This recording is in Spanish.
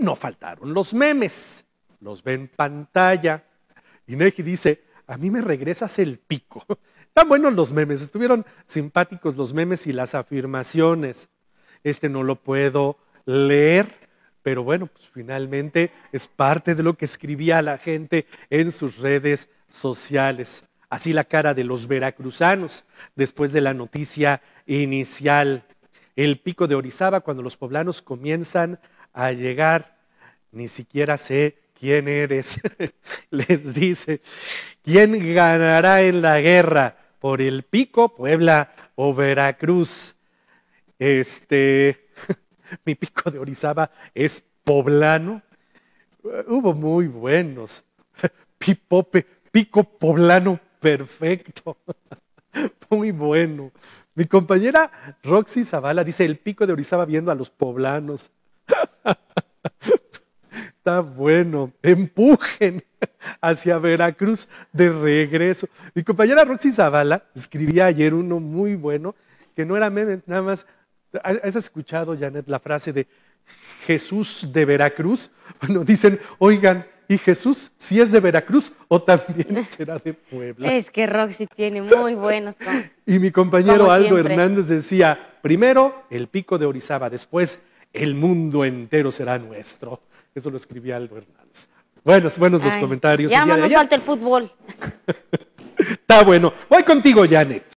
no faltaron los memes, los ve en pantalla. Inegi dice, a mí me regresas el pico. Tan buenos los memes, estuvieron simpáticos los memes y las afirmaciones. Este no lo puedo leer, pero bueno, pues finalmente es parte de lo que escribía la gente en sus redes sociales. Así la cara de los veracruzanos después de la noticia inicial. El pico de Orizaba cuando los poblanos comienzan a llegar, ni siquiera sé quién eres. Les dice, ¿quién ganará en la guerra? ¿Por el pico, Puebla o Veracruz? Este, mi pico de Orizaba es poblano. Hubo muy buenos. Pipope, pico poblano perfecto. Muy bueno. Mi compañera Roxy Zavala dice el pico de Orizaba viendo a los poblanos. Está bueno, empujen hacia Veracruz de regreso. Mi compañera Roxy Zavala escribía ayer uno muy bueno, que no era meme, nada más. ¿Has escuchado, Janet, la frase de Jesús de Veracruz? Bueno, dicen, oigan, ¿y Jesús si es de Veracruz o también será de Puebla? Es que Roxy tiene muy buenos. y mi compañero Aldo Hernández decía, primero el pico de Orizaba, después el mundo entero será nuestro. Eso lo escribía Aldo Hernández. Buenos, buenos los comentarios. Ya no nos falta el fútbol. Está bueno. Voy contigo, Janet.